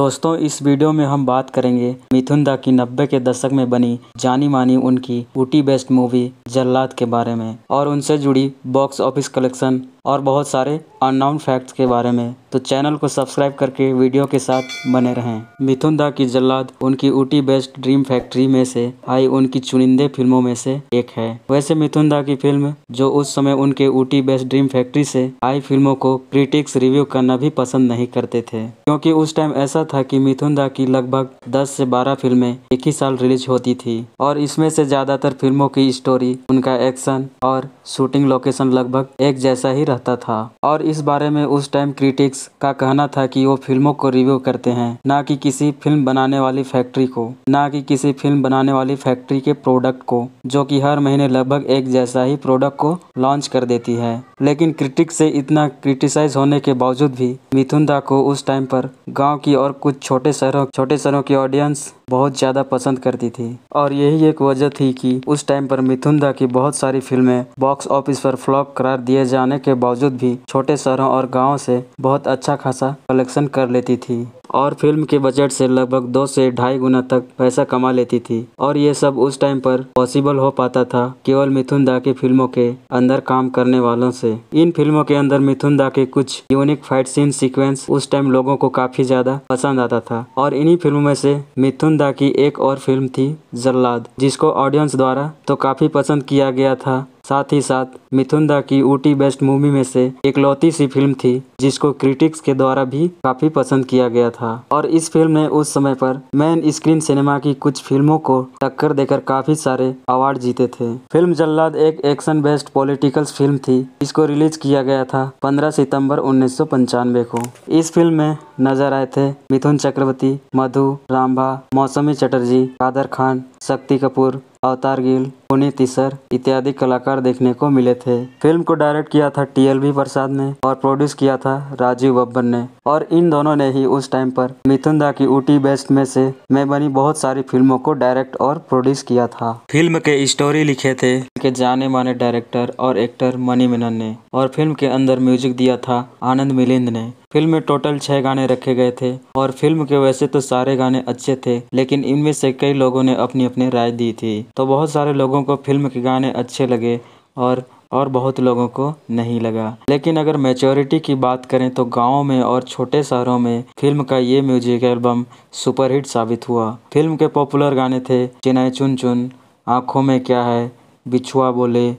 दोस्तों इस वीडियो में हम बात करेंगे मिथुन दा की नब्बे के दशक में बनी जानी मानी उनकी ऊटी बेस्ट मूवी जल्लाद के बारे में और उनसे जुड़ी बॉक्स ऑफिस कलेक्शन और बहुत सारे अननाउन फैक्ट्स के बारे में तो चैनल को सब्सक्राइब करके वीडियो के साथ बने रहें मिथुन दा की जल्लाद उनकी ऊटी बेस्ट ड्रीम फैक्ट्री में से आई उनकी चुनिंदे फिल्मों में से एक है वैसे मिथुन दा की फिल्म जो उस समय उनके ऊटी बेस्ट ड्रीम फैक्ट्री से आई फिल्मों को क्रिटिक्स रिव्यू करना भी पसंद नहीं करते थे क्योंकि उस टाइम ऐसा था कि मिथुन दा की लगभग 10 से 12 फिल्में एक ही साल रिलीज होती थी और इसमें से ज़्यादातर फिल्मों की स्टोरी उनका एक्शन और शूटिंग लोकेशन लगभग एक जैसा ही रहता था और इस बारे में उस टाइम क्रिटिक्स का कहना था कि वो फिल्मों को रिव्यू करते हैं ना कि किसी फिल्म बनाने वाली फैक्ट्री को ना कि किसी फिल्म बनाने वाली फैक्ट्री के प्रोडक्ट को जो कि हर महीने लगभग एक जैसा ही प्रोडक्ट को लॉन्च कर देती है लेकिन क्रिटिक्स से इतना क्रिटिसाइज होने के बावजूद भी मिथुन दा को उस टाइम पर गाँव की और कुछ छोटे शहरों छोटे शहरों की ऑडियंस बहुत ज़्यादा पसंद करती थी और यही एक वजह थी कि उस टाइम पर मिथुन दा की बहुत सारी फिल्में बॉक्स ऑफिस पर फ्लॉप करार दिए जाने के बावजूद भी छोटे शहरों और गाँव से बहुत अच्छा खासा कलेक्शन कर लेती थी और फिल्म के बजट से लगभग दो से ढाई गुना तक पैसा कमा लेती थी और ये सब उस टाइम पर पॉसिबल हो पाता था केवल मिथुन दा की फिल्मों के अंदर काम करने वालों से इन फिल्मों के अंदर मिथुन दा के कुछ यूनिक फाइट सीन सीक्वेंस उस टाइम लोगों को काफी ज्यादा पसंद आता था और इन्हीं फिल्मों में से मिथुन दा की एक और फिल्म थी जल्लाद जिसको ऑडियंस द्वारा तो काफी पसंद किया गया था साथ ही साथ मिथुन दा की ऊटी बेस्ट मूवी में से एक लौती सी फिल्म थी जिसको क्रिटिक्स के द्वारा भी काफ़ी पसंद किया गया था और इस फिल्म ने उस समय पर मैन स्क्रीन सिनेमा की कुछ फिल्मों को टक्कर देकर काफ़ी सारे अवार्ड जीते थे फिल्म जल्लाद एक एक्शन बेस्ड पॉलिटिकल फिल्म थी इसको रिलीज किया गया था 15 सितंबर उन्नीस को इस फिल्म में नजर आए थे मिथुन चक्रवर्ती मधु रामभा मौसमी चटर्जी कादर खान शक्ति कपूर अवतार गिल पुनी इसर इत्यादि कलाकार देखने को मिले थे फिल्म को डायरेक्ट किया था टीएलबी प्रसाद ने और प्रोड्यूस किया था राजीव बब्बर ने और इन दोनों ने ही उस टाइम पर मिथुन दा की ऊटी बेस्ट में से मैं बनी बहुत सारी फिल्मों को डायरेक्ट और प्रोड्यूस किया था फिल्म के स्टोरी लिखे थे के जाने माने डायरेक्टर और एक्टर मनी मेनन ने और फिल्म के अंदर म्यूजिक दिया था आनंद मिलिंद ने फिल्म में टोटल छह गाने रखे गए थे और फिल्म के वैसे तो सारे गाने अच्छे थे लेकिन इनमें से कई लोगों ने अपनी अपनी राय दी थी तो बहुत सारे लोगों लोगों को फ़िल्म के गाने अच्छे लगे और और बहुत लोगों को नहीं लगा लेकिन अगर मेचोरिटी की बात करें तो गाँव में और छोटे शहरों में फिल्म का ये म्यूजिक एल्बम सुपरहिट साबित हुआ फिल्म के पॉपुलर गाने थे चिनाई चुन चुन आँखों में क्या है बिछुआ बोले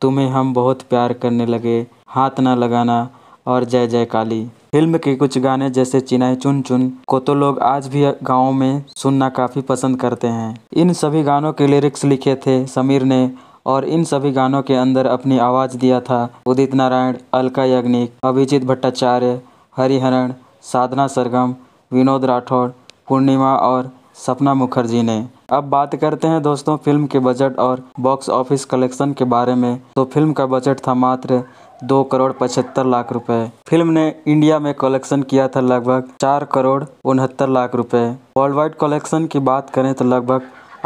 तुम्हें हम बहुत प्यार करने लगे हाथ ना लगाना और जय जय काली फिल्म के कुछ गाने जैसे चिनाई चुन चुन को तो लोग आज भी गाँव में सुनना काफ़ी पसंद करते हैं इन सभी गानों के लिरिक्स लिखे थे समीर ने और इन सभी गानों के अंदर अपनी आवाज़ दिया था उदित नारायण अलका याग्निक अभिजीत भट्टाचार्य हरिहरण साधना सरगम विनोद राठौड़ पूर्णिमा और सपना मुखर्जी ने अब बात करते हैं दोस्तों फिल्म के बजट और बॉक्स ऑफिस कलेक्शन के बारे में तो फिल्म का बजट था मात्र दो करोड़ पचहत्तर लाख रुपए फिल्म ने इंडिया में कलेक्शन किया था लगभग चार करोड़ उनहत्तर लाख रुपए वर्ल्ड वाइड कलेक्शन की बात करें तो लगभग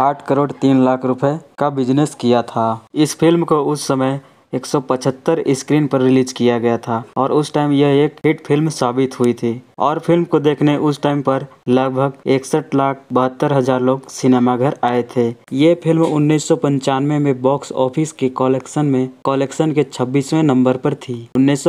आठ करोड़ तीन लाख रुपए का बिजनेस किया था इस फिल्म को उस समय 175 स्क्रीन पर रिलीज किया गया था और उस टाइम यह एक हिट फिल्म साबित हुई थी और फिल्म को देखने उस टाइम पर लगभग इकसठ लाख बहत्तर हजार लोग सिनेमाघर आए थे ये फिल्म उन्नीस में बॉक्स ऑफिस के कलेक्शन में कलेक्शन के 26वें नंबर पर थी उन्नीस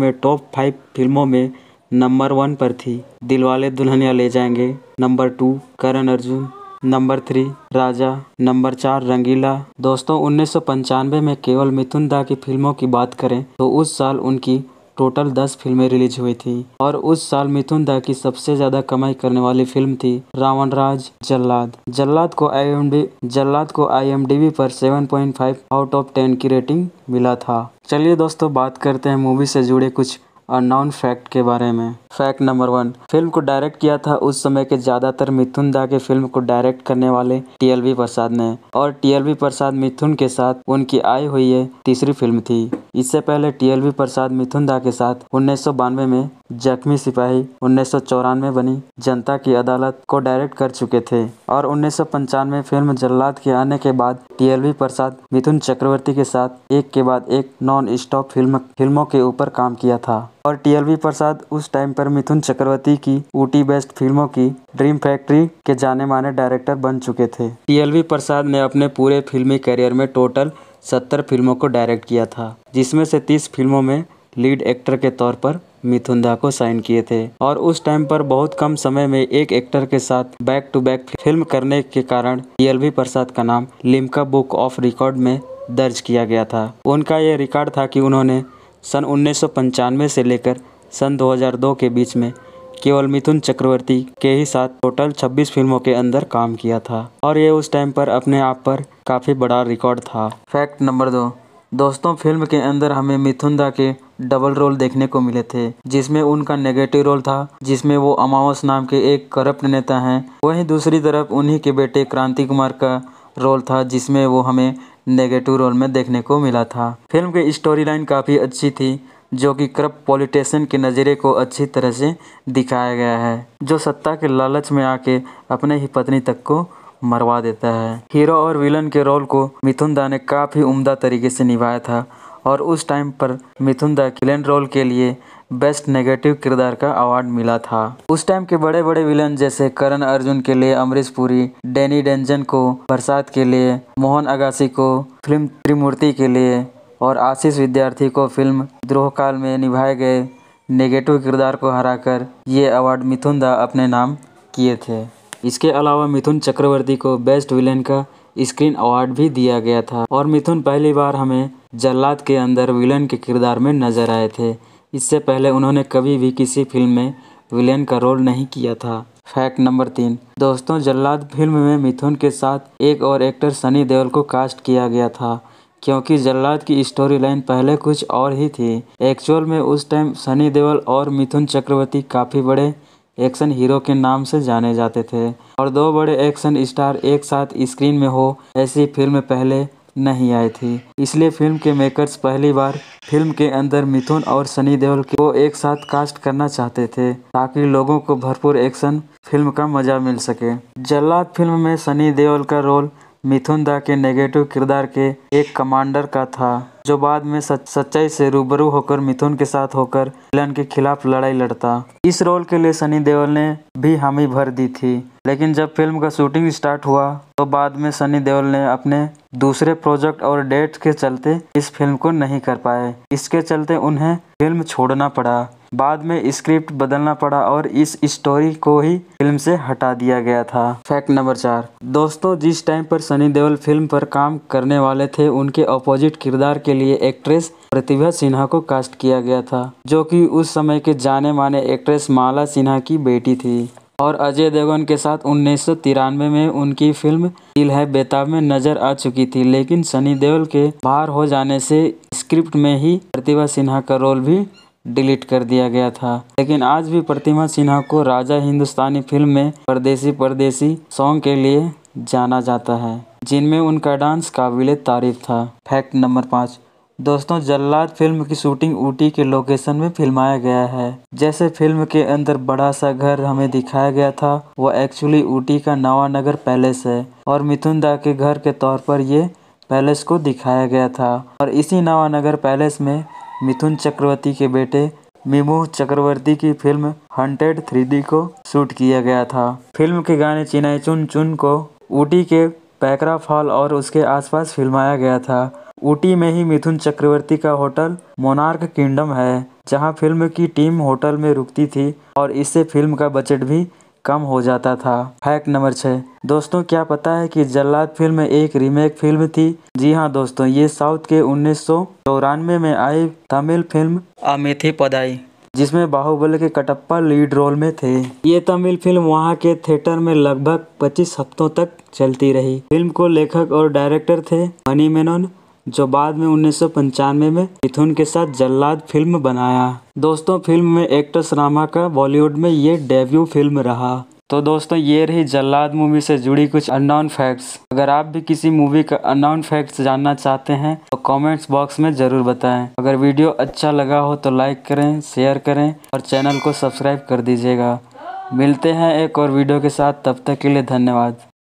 में टॉप फाइव फिल्मों में नंबर वन पर थी Dilwale Dulhania Le Jayenge number two Karan Arjun number three Raja number चार रंगीला दोस्तों उन्नीस में केवल मिथुन दा की फिल्मों की बात करें तो उस साल उनकी टोटल दस फिल्में रिलीज हुई थी और उस साल मिथुन दा की सबसे ज्यादा कमाई करने वाली फिल्म थी रावण राज जल्लाद जल्लाद को आई जल्लाद को आई पर 7.5 आउट ऑफ 10 की रेटिंग मिला था चलिए दोस्तों बात करते हैं मूवी से जुड़े कुछ और नॉन फैक्ट के बारे में फैक्ट नंबर वन फिल्म को डायरेक्ट किया था उस समय के ज़्यादातर मिथुन दा के फिल्म को डायरेक्ट करने वाले टीएलबी प्रसाद ने और टीएलबी प्रसाद मिथुन के साथ उनकी आई हुई है तीसरी फिल्म थी इससे पहले टीएलबी प्रसाद मिथुन दा के साथ उन्नीस में जख्मी सिपाही उन्नीस में बनी जनता की अदालत को डायरेक्ट कर चुके थे और उन्नीस फिल्म जल्लाद के आने के बाद टीएलवी प्रसाद मिथुन चक्रवर्ती के साथ एक के बाद एक नॉन स्टॉप फिल्म फिल्मों के ऊपर काम किया था और टीएलवी प्रसाद उस टाइम पर मिथुन चक्रवर्ती की ऊटी बेस्ट फिल्मों की ड्रीम फैक्ट्री के जाने माने डायरेक्टर बन चुके थे टीएलवी प्रसाद ने अपने पूरे फिल्मी करियर में टोटल सत्तर फिल्मों को डायरेक्ट किया था जिसमें से तीस फिल्मों में लीड एक्टर के तौर पर मिथुंदा को साइन किए थे और उस टाइम पर बहुत कम समय में एक एक्टर के साथ बैक टू बैक फिल्म करने के कारण पीएलवी प्रसाद का नाम लिम्का बुक ऑफ रिकॉर्ड में दर्ज किया गया था उनका यह रिकॉर्ड था कि उन्होंने सन उन्नीस से लेकर सन 2002 के बीच में केवल मिथुन चक्रवर्ती के ही साथ टोटल 26 फिल्मों के अंदर काम किया था और ये उस टाइम पर अपने आप पर काफ़ी बड़ा रिकॉर्ड था फैक्ट नंबर दो दोस्तों फिल्म के अंदर हमें मिथुन दा के डबल रोल देखने को मिले थे जिसमें उनका नेगेटिव रोल था जिसमें वो अमावस नाम के एक करप्ट नेता हैं वहीं दूसरी तरफ उन्हीं के बेटे क्रांति कुमार का रोल था जिसमें वो हमें नेगेटिव रोल में देखने को मिला था फिल्म की स्टोरी लाइन काफ़ी अच्छी थी जो कि करप्ट पॉलिटिशियन के नज़रिए को अच्छी तरह से दिखाया गया है जो सत्ता के लालच में आके अपने ही पत्नी तक को मरवा देता है हीरो और विलन के रोल को मिथुन दा ने काफ़ी उम्दा तरीके से निभाया था और उस टाइम पर मिथुन दा किलन रोल के लिए बेस्ट नेगेटिव किरदार का अवार्ड मिला था उस टाइम के बड़े बड़े विलन जैसे करण अर्जुन के लिए अमरीश पुरी डेनी डेंजन को बरसात के लिए मोहन अगासी को फिल्म त्रिमूर्ति के लिए और आशीष विद्यार्थी को फिल्म द्रोह काल में निभाए गए नेगेटिव किरदार को हराकर ये अवार्ड मिथुन दा अपने नाम किए थे इसके अलावा मिथुन चक्रवर्ती को बेस्ट विलेन का स्क्रीन अवार्ड भी दिया गया था और मिथुन पहली बार हमें जल्लाद के अंदर विलेन के किरदार में नजर आए थे इससे पहले उन्होंने कभी भी किसी फिल्म में विलेन का रोल नहीं किया था फैक्ट नंबर तीन दोस्तों जल्लाद फिल्म में मिथुन के साथ एक और एक्टर सनी देओल को कास्ट किया गया था क्योंकि जल्लाद की स्टोरी लाइन पहले कुछ और ही थी एक्चुअल में उस टाइम सनी देओल और मिथुन चक्रवर्ती काफ़ी बड़े एक्शन हीरो के नाम से जाने जाते थे और दो बड़े एक्शन स्टार एक साथ स्क्रीन में हो ऐसी फिल्म पहले नहीं आई थी इसलिए फिल्म के मेकर्स पहली बार फिल्म के अंदर मिथुन और सनी देओल को एक साथ कास्ट करना चाहते थे ताकि लोगों को भरपूर एक्शन फिल्म का मजा मिल सके जल्लाद फिल्म में सनी देओल का रोल मिथुन दा के नेगेटिव किरदार के एक कमांडर का था जो बाद में सच, सच्चाई से रूबरू होकर मिथुन के साथ होकर विलन के खिलाफ लड़ाई लड़ता इस रोल के लिए सनी देओल ने भी हामी भर दी थी लेकिन जब फिल्म का शूटिंग स्टार्ट हुआ तो बाद में सनी देओल ने अपने दूसरे प्रोजेक्ट और डेट के चलते इस फिल्म को नहीं कर पाए इसके चलते उन्हें फिल्म छोड़ना पड़ा बाद में स्क्रिप्ट बदलना पड़ा और इस स्टोरी को ही फिल्म से हटा दिया गया था फैक्ट नंबर चार दोस्तों जिस टाइम पर सनी देओल फिल्म पर काम करने वाले थे उनके अपोजिट किरदार के लिए एक्ट्रेस प्रतिभा सिन्हा को कास्ट किया गया था जो कि उस समय के जाने माने एक्ट्रेस माला सिन्हा की बेटी थी और अजय देवगन के साथ उन्नीस में उनकी फिल्म दिल है बेताब में नजर आ चुकी थी लेकिन सनी देओल के बाहर हो जाने से स्क्रिप्ट में ही प्रतिभा सिन्हा का रोल भी डिलीट कर दिया गया था लेकिन आज भी प्रतिमा सिन्हा को राजा हिंदुस्तानी फिल्म में परदेसी परदेसी सॉन्ग के लिए जाना जाता है जिनमें उनका डांस काबिल तारीफ था फैक्ट नंबर पाँच दोस्तों जल्लाद फिल्म की शूटिंग ऊटी के लोकेशन में फिल्माया गया है जैसे फिल्म के अंदर बड़ा सा घर हमें दिखाया गया था वो एक्चुअली ऊटी का नवानगर पैलेस है और मिथुन दा के घर के तौर पर ये पैलेस को दिखाया गया था और इसी नवानगर पैलेस में मिथुन चक्रवर्ती के बेटे मिमोह चक्रवर्ती की फिल्म हंटेड थ्री को शूट किया गया था फिल्म के गाने चिनाई चुन चुन को ऊटी के पैकरा फॉल और उसके आसपास फिल्माया गया था ऊटी में ही मिथुन चक्रवर्ती का होटल मोनार्क किंगडम है जहां फिल्म की टीम होटल में रुकती थी और इससे फिल्म का बजट भी कम हो जाता था फैक्ट नंबर छः दोस्तों क्या पता है कि जल्लाद फिल्म एक रीमेक फिल्म थी जी हाँ दोस्तों ये साउथ के उन्नीस में आई तमिल फिल्म अमिथी पदाई जिसमें बाहुबल के कटप्पा लीड रोल में थे ये तमिल फिल्म वहाँ के थिएटर में लगभग 25 हफ्तों तक चलती रही फिल्म को लेखक और डायरेक्टर थे मनी मेनन जो बाद में उन्नीस में मिथुन के साथ जल्लाद फिल्म बनाया दोस्तों फिल्म में एक्ट्रेस रामा का बॉलीवुड में ये डेब्यू फिल्म रहा तो दोस्तों ये रही जल्लाद मूवी से जुड़ी कुछ अननोन फैक्ट्स अगर आप भी किसी मूवी का अननोन फैक्ट्स जानना चाहते हैं तो कमेंट्स बॉक्स में ज़रूर बताएं अगर वीडियो अच्छा लगा हो तो लाइक करें शेयर करें और चैनल को सब्सक्राइब कर दीजिएगा मिलते हैं एक और वीडियो के साथ तब तक के लिए धन्यवाद